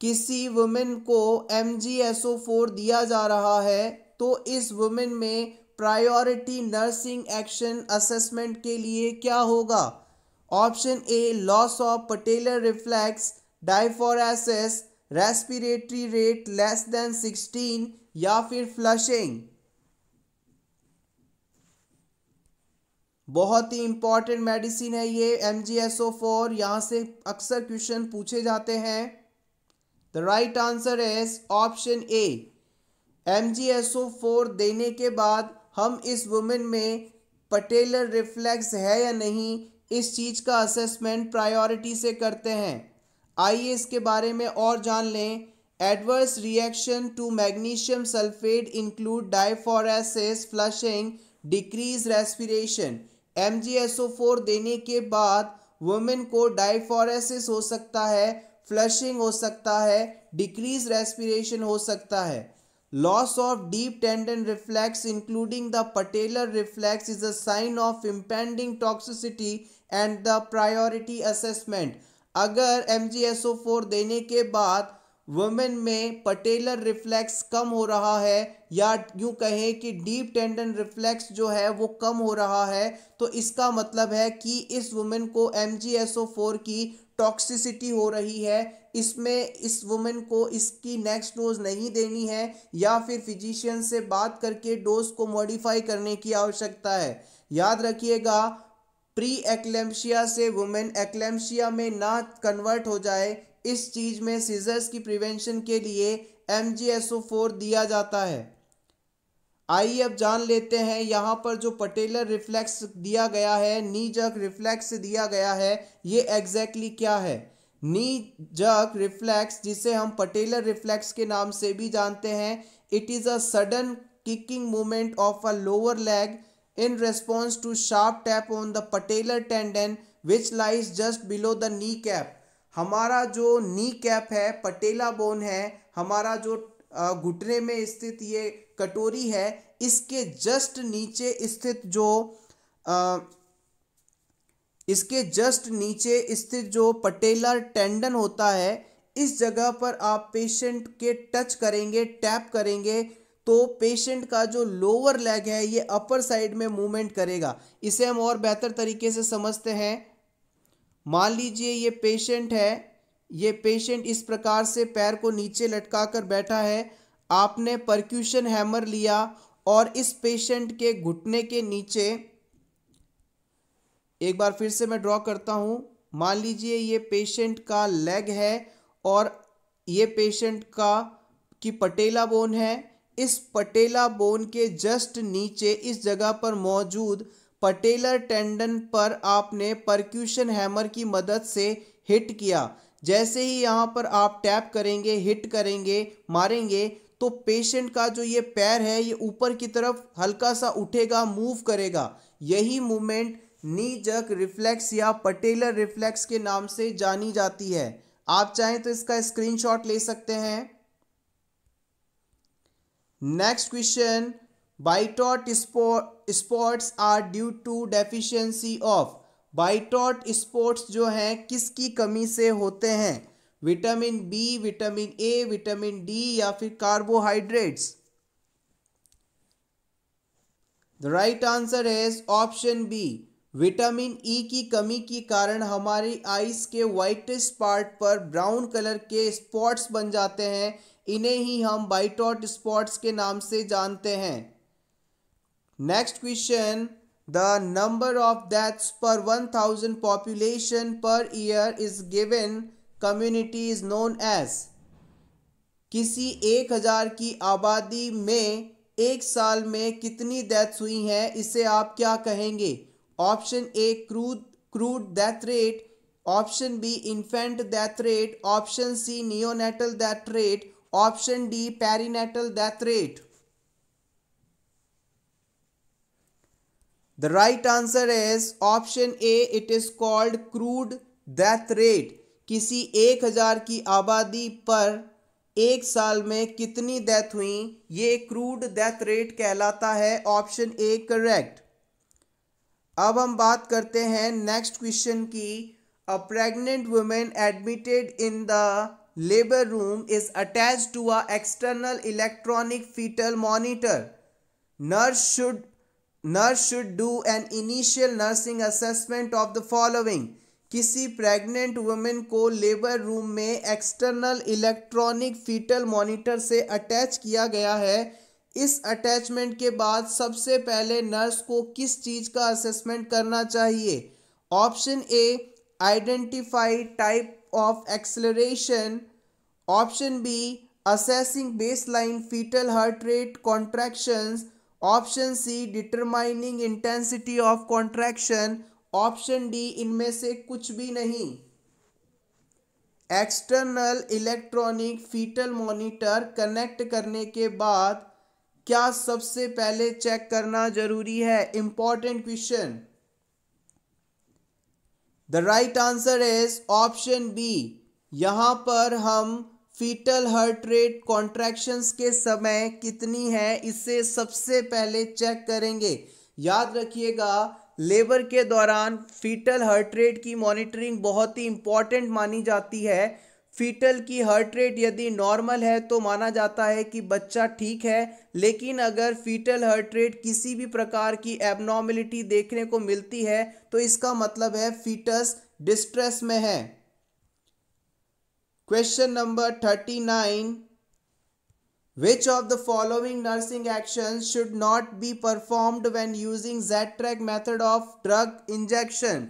किसी वुमेन को एम दिया जा रहा है तो इस वुमेन में प्रायोरिटी नर्सिंग एक्शन असेसमेंट के लिए क्या होगा option A loss of patellar reflex diaphoresis respiratory rate less than 16 या फिर फ्लशिंग बहुत ही इंपॉर्टेंट मेडिसिन है ये M G S O four यहाँ से अक्सर क्वेश्चन पूछे जाते हैं the right answer is option A M G S O four देने के बाद हम इस वुमेन में पटेलर रिफ्लेक्स है या नहीं इस चीज़ का असेसमेंट प्रायोरिटी से करते हैं आइए इसके बारे में और जान लें adverse reaction to magnesium sulphate include diaphoresis flushing decrease respiration M देने के बाद वुमेन को डाइफोरेसिस हो सकता है फ्लशिंग हो सकता है डिक्रीज रेस्पिरेशन हो सकता है loss of deep tendon reflex including the patellar reflex is a sign of impending toxicity and the priority assessment अगर एम देने के बाद वुमेन में पटेलर रिफ्लेक्स कम हो रहा है या यूँ कहें कि डीप टेंडन रिफ्लेक्स जो है वो कम हो रहा है तो इसका मतलब है कि इस वुमेन को एम की टॉक्सिसिटी हो रही है इसमें इस वुमेन को इसकी नेक्स्ट डोज नहीं देनी है या फिर फिजिशियन से बात करके डोज को मॉडिफाई करने की आवश्यकता है याद रखिएगा प्री एक्लेम्शिया से वुमेन एक्लेम्शिया में ना कन्वर्ट हो जाए इस चीज़ में सीजर्स की प्रिवेंशन के लिए एम दिया जाता है आइए अब जान लेते हैं यहाँ पर जो पटेलर रिफ्लेक्स दिया गया है नी जक रिफ्लेक्स दिया गया है ये एग्जैक्टली exactly क्या है नी जक रिफ्लेक्स जिसे हम पटेलर रिफ्लेक्स के नाम से भी जानते हैं it is a sudden kicking movement of a lower leg in response to sharp tap on the patellar tendon which lies just below the kneecap हमारा जो नी कैप है पटेला बोन है हमारा जो घुटने में स्थित ये कटोरी है इसके जस्ट नीचे स्थित जो आ, इसके जस्ट नीचे स्थित जो पटेलर टेंडन होता है इस जगह पर आप पेशेंट के टच करेंगे टैप करेंगे तो पेशेंट का जो लोअर लेग है ये अपर साइड में मूवमेंट करेगा इसे हम और बेहतर तरीके से समझते हैं मान लीजिए ये पेशेंट है ये पेशेंट इस प्रकार से पैर को नीचे लटका कर बैठा है आपने परक्यूशन हैमर लिया और इस पेशेंट के घुटने के नीचे एक बार फिर से मैं ड्रॉ करता हूँ मान लीजिए ये पेशेंट का लेग है और ये पेशेंट का की पटेला बोन है इस पटेला बोन के जस्ट नीचे इस जगह पर मौजूद पटेलर टेंडन पर आपने परक्यूशन हैमर की मदद से हिट किया जैसे ही यहाँ पर आप टैप करेंगे हिट करेंगे मारेंगे तो पेशेंट का जो ये पैर है ये ऊपर की तरफ हल्का सा उठेगा मूव करेगा यही मूवमेंट नी जक रिफ्लेक्स या पटेलर रिफ्लेक्स के नाम से जानी जाती है आप चाहें तो इसका स्क्रीनशॉट ले सकते हैं next question Bitot's spots are due to deficiency of Bitot's spots जो हैं किसकी कमी से होते हैं vitamin B vitamin A vitamin D या फिर कार्बोहाइड्रेट्स द राइट आंसर है option B vitamin E e की कमी के कारण हमारी आइस के वाइटेस्ट पार्ट पर ब्राउन कलर के स्पॉट्स बन जाते हैं इन्हें ही हम बाइटॉट स्पॉट्स के नाम से जानते हैं question the number of deaths per one 1000 population per year is given community is known as किसी एक हज़ार की आबादी में एक साल में कितनी डेथ्स हुई हैं इसे आप क्या कहेंगे option A crude crude death rate option B infant death rate option C neonatal death rate option D perinatal death rate The right answer is option A. It is called crude death rate. किसी एक हजार की आबादी पर एक साल में कितनी डेथ हुई ये क्रूड डेथ रेट कहलाता है ऑप्शन ए करेक्ट अब हम बात करते हैं नेक्स्ट क्वेश्चन की a pregnant women admitted in the labour room is attach to a external electronic fetal monitor nurse should nurse should do an initial nursing assessment of the following किसी प्रेग्नेंट वुमेन को लेबर रूम में एक्सटर्नल इलेक्ट्रॉनिक फीटल मॉनिटर से अटैच किया गया है इस अटैचमेंट के बाद सबसे पहले नर्स को किस चीज़ का असेसमेंट करना चाहिए option A identify type of acceleration option B assessing baseline fetal heart rate contractions option C determining intensity of contraction option D इनमें से कुछ भी नहीं external electronic fetal monitor connect करने के बाद क्या सबसे पहले चेक करना जरूरी है important question the right answer is option B यहां पर हम फीटल हार्ट रेट कॉन्ट्रैक्शंस के समय कितनी है इसे सबसे पहले चेक करेंगे याद रखिएगा लेबर के दौरान फीटल हार्ट रेट की मॉनिटरिंग बहुत ही इम्पॉर्टेंट मानी जाती है फीटल की हार्ट रेट यदि नॉर्मल है तो माना जाता है कि बच्चा ठीक है लेकिन अगर फीटल हार्ट रेट किसी भी प्रकार की एबनॉर्मिलिटी देखने को मिलती है तो इसका मतलब है फीटस डिस्ट्रेस में है question number thirty nine which of the following nursing action should not be performed when using Z track method of drug injection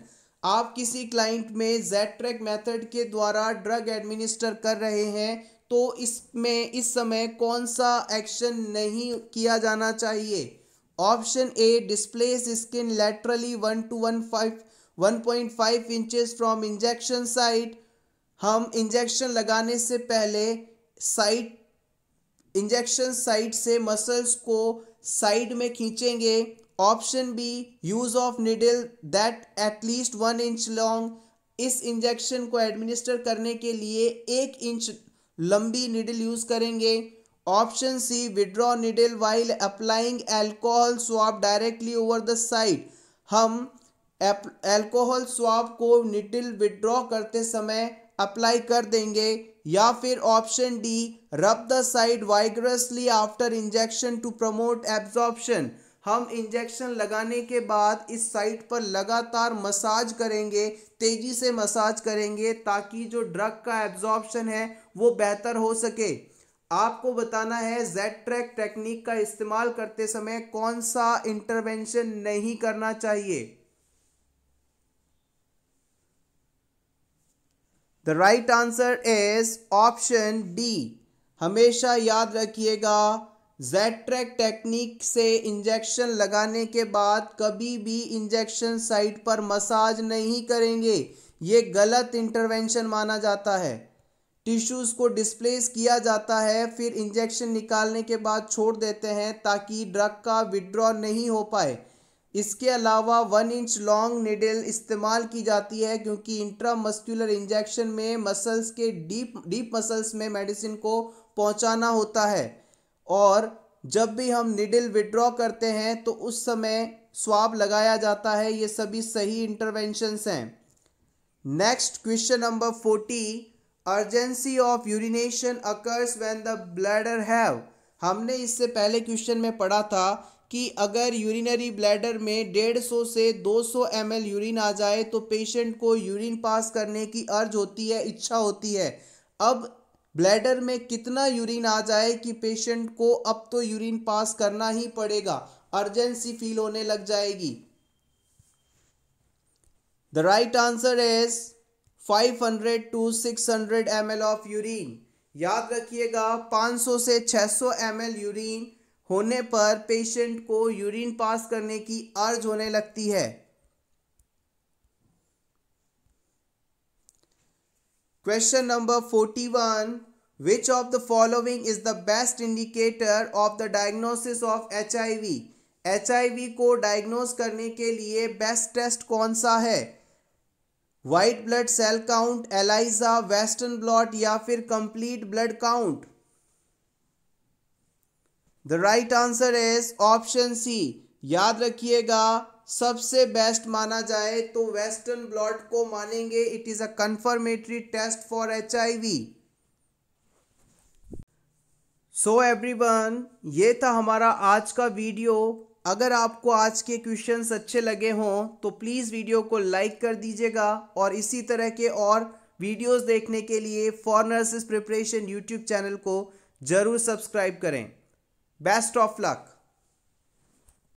आप किसी क्लाइंट में जेड ट्रैक मैथड के द्वारा ड्रग एडमिनिस्टर कर रहे हैं तो इसमें इस समय कौन सा एक्शन नहीं किया जाना चाहिए option A displace skin laterally one to one five one point five inches from injection site हम इंजेक्शन लगाने से पहले साइट इंजेक्शन साइट से मसल्स को साइड में खींचेंगे option B use of needle that at least one inch long इस इंजेक्शन को एडमिनिस्टर करने के लिए एक इंच लंबी निडल यूज़ करेंगे option C withdraw needle while applying alcohol swab directly over the side हम एल्कोहल स्वाब को निडल विड्रॉ करते समय अप्लाई कर देंगे या फिर option D rub the side vigorously after injection to promote absorption हम इंजेक्शन लगाने के बाद इस साइट पर लगातार मसाज करेंगे तेज़ी से मसाज करेंगे ताकि जो ड्रग का एब्जॉर्प्शन है वो बेहतर हो सके आपको बताना है जेड ट्रैक टेक्निक का इस्तेमाल करते समय कौन सा इंटरवेंशन नहीं करना चाहिए the right answer is option D हमेशा याद रखिएगा जेड ट्रैक टेक्निक से इंजेक्शन लगाने के बाद कभी भी इंजेक्शन साइट पर मसाज नहीं करेंगे ये गलत इंटरवेंशन माना जाता है टिश्यूज़ को डिस्प्लेस किया जाता है फिर इंजेक्शन निकालने के बाद छोड़ देते हैं ताकि ड्रग का विड्रॉ नहीं हो पाए इसके अलावा वन इंच लॉन्ग निडल इस्तेमाल की जाती है क्योंकि इंट्रा मस्कुलर इंजेक्शन में मसल्स के डीप डीप मसल्स में मेडिसिन को पहुंचाना होता है और जब भी हम निडल विड्रॉ करते हैं तो उस समय स्वाब लगाया जाता है ये सभी सही इंटरवेंशंस हैं next question number forty urgency of urination occurs when the bladder have हमने इससे पहले क्वेश्चन में पढ़ा था कि अगर यूरिनरी ब्लैडर में 150 से 200 सौ यूरिन आ जाए तो पेशेंट को यूरिन पास करने की अर्ज होती है इच्छा होती है अब ब्लैडर में कितना यूरिन आ जाए कि पेशेंट को अब तो यूरिन पास करना ही पड़ेगा अर्जेंसी फील होने लग जाएगी the right answer is 500 to 600 M of urine याद रखिएगा 500 से 600 एम यूरिन होने पर पेशेंट को यूरिन पास करने की अर्ज होने लगती है question number forty one which of the following is the best indicator of the diagnosis of H I I V H V को डायग्नोस करने के लिए बेस्ट टेस्ट कौन सा है white blood cell count ELISA western blot या फिर complete blood count the right answer is option C याद रखिएगा सबसे बेस्ट माना जाए तो वेस्टर्न ब्लॉट को मानेंगे it is a confirmatory test for H I V so everyone ये था हमारा आज का वीडियो अगर आपको आज के क्वेश्चंस अच्छे लगे हों तो प्लीज़ वीडियो को लाइक कर दीजिएगा और इसी तरह के और वीडियोस देखने के लिए फॉरनर्स प्रिपरेशन यूट्यूब चैनल को ज़रूर सब्सक्राइब करें Best of luck.